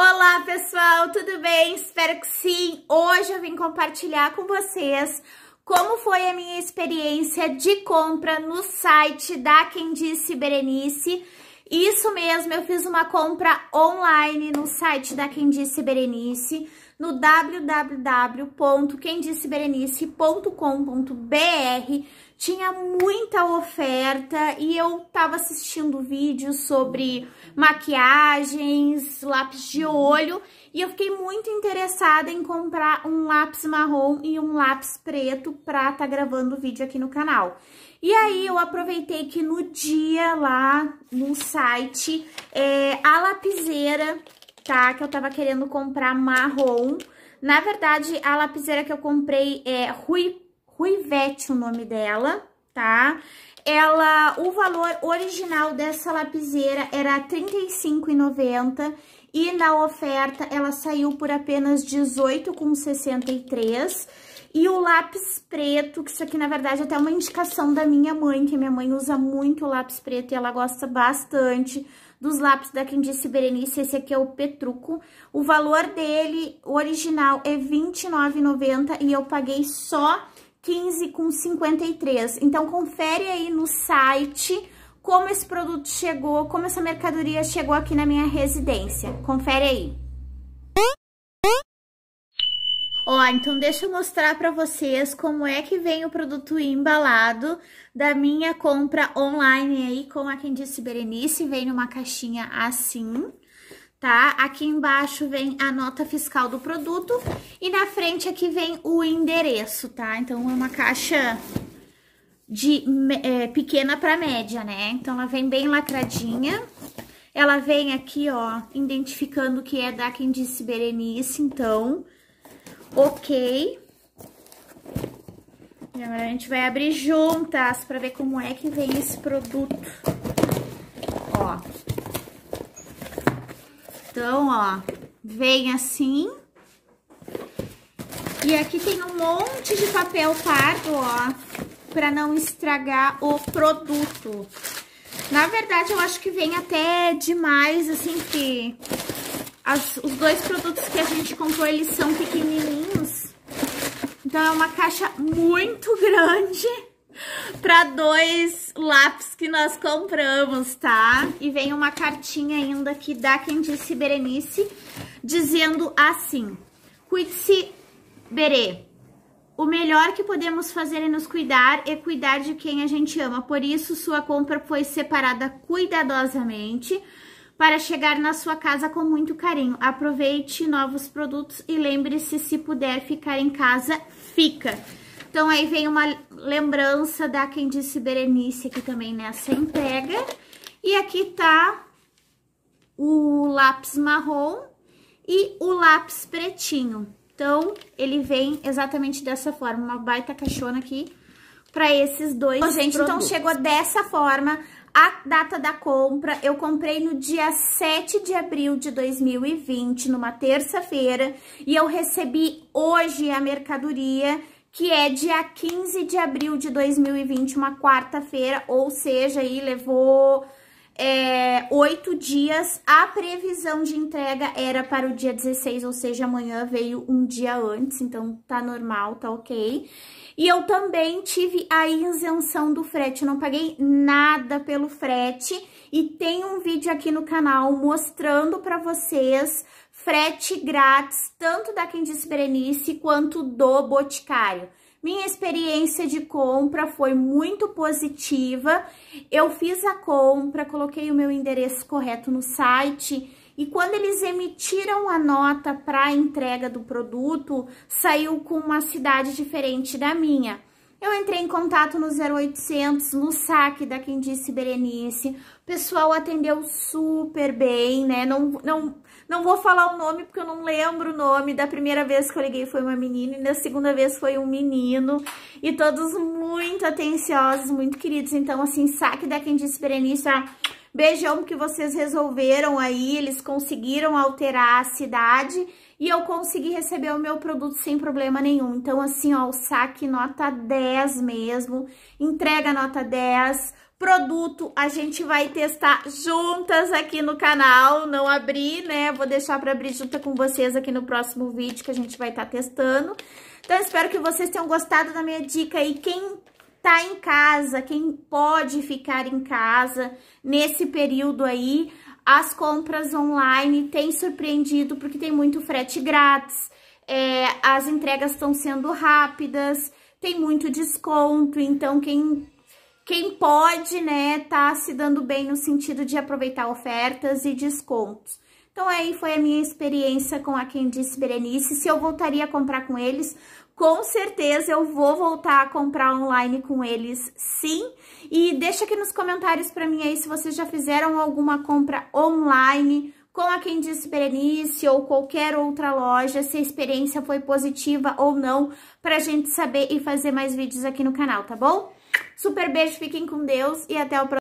Olá, pessoal, tudo bem? Espero que sim. Hoje eu vim compartilhar com vocês como foi a minha experiência de compra no site da Quem Disse Berenice. Isso mesmo, eu fiz uma compra online no site da Quem Disse Berenice no www.quemdisseberenice.com.br. Tinha muita oferta e eu tava assistindo vídeos sobre maquiagens, lápis de olho e eu fiquei muito interessada em comprar um lápis marrom e um lápis preto pra tá gravando o vídeo aqui no canal. E aí eu aproveitei que no dia lá no site, é, a lapiseira tá? Que eu tava querendo comprar marrom. Na verdade, a lapiseira que eu comprei é Rui, Ruivete o nome dela, tá? Ela, o valor original dessa lapiseira era R$ 35,90 e na oferta ela saiu por apenas R$ 18,63. E o lápis preto, que isso aqui, na verdade, é até uma indicação da minha mãe, que minha mãe usa muito lápis preto e ela gosta bastante dos lápis da disse Berenice, esse aqui é o Petruco. O valor dele, original, é R$29,90 e eu paguei só R$15,53. Então, confere aí no site como esse produto chegou, como essa mercadoria chegou aqui na minha residência. Confere aí. Ó, então deixa eu mostrar para vocês como é que vem o produto embalado da minha compra online aí, com a quem disse Berenice, vem numa caixinha assim, tá? Aqui embaixo vem a nota fiscal do produto e na frente aqui vem o endereço, tá? Então é uma caixa de é, pequena para média, né? Então ela vem bem lacradinha. Ela vem aqui, ó, identificando que é da quem disse Berenice, então ok. E agora a gente vai abrir juntas pra ver como é que vem esse produto. Ó. Então, ó, vem assim. E aqui tem um monte de papel pardo, ó, pra não estragar o produto. Na verdade, eu acho que vem até demais, assim, que as, os dois produtos que a gente comprou, eles são pequenininhos. Então, é uma caixa muito grande para dois lápis que nós compramos, tá? E vem uma cartinha ainda que da quem disse Berenice, dizendo assim: Cuide-se, Berê. O melhor que podemos fazer é nos cuidar e cuidar de quem a gente ama. Por isso, sua compra foi separada cuidadosamente para chegar na sua casa com muito carinho. Aproveite novos produtos e lembre-se, se puder ficar em casa, fica. Então, aí vem uma lembrança da quem disse Berenice aqui também nessa é entrega. E aqui tá o lápis marrom e o lápis pretinho. Então, ele vem exatamente dessa forma, uma baita caixona aqui para esses dois Bom, gente, então produtos. então chegou dessa forma a data da compra eu comprei no dia 7 de abril de 2020, numa terça-feira, e eu recebi hoje a mercadoria que é dia 15 de abril de 2020, uma quarta-feira, ou seja, aí levou é, oito dias, a previsão de entrega era para o dia 16, ou seja, amanhã veio um dia antes, então tá normal, tá ok. E eu também tive a isenção do frete, não paguei nada pelo frete. E tem um vídeo aqui no canal mostrando para vocês frete grátis, tanto da Quem Disse Berenice quanto do Boticário. Minha experiência de compra foi muito positiva. Eu fiz a compra, coloquei o meu endereço correto no site e quando eles emitiram a nota para entrega do produto, saiu com uma cidade diferente da minha. Eu entrei em contato no 0800, no saque da quem disse Berenice, pessoal atendeu super bem, né? Não, não, não vou falar o nome porque eu não lembro o nome. Da primeira vez que eu liguei foi uma menina e da segunda vez foi um menino. E todos muito atenciosos, muito queridos. Então, assim, saque da quem disse Berenice, beijão que vocês resolveram aí. Eles conseguiram alterar a cidade e eu consegui receber o meu produto sem problema nenhum. Então, assim, ó, o saque nota 10 mesmo, entrega nota 10, produto a gente vai testar juntas aqui no canal, não abri, né? Vou deixar para abrir junto com vocês aqui no próximo vídeo que a gente vai estar tá testando. Então, espero que vocês tenham gostado da minha dica e quem tá em casa, quem pode ficar em casa nesse período aí, as compras online têm surpreendido porque tem muito frete grátis, é, as entregas estão sendo rápidas, tem muito desconto, então quem quem pode, né, tá se dando bem no sentido de aproveitar ofertas e descontos. Então, aí foi a minha experiência com a Quem Disse Berenice. Se eu voltaria a comprar com eles, com certeza eu vou voltar a comprar online com eles, sim. E deixa aqui nos comentários para mim aí se vocês já fizeram alguma compra online com a Quem Disse Berenice ou qualquer outra loja, se a experiência foi positiva ou não, para a gente saber e fazer mais vídeos aqui no canal, tá bom? Super beijo, fiquem com Deus e até o próximo.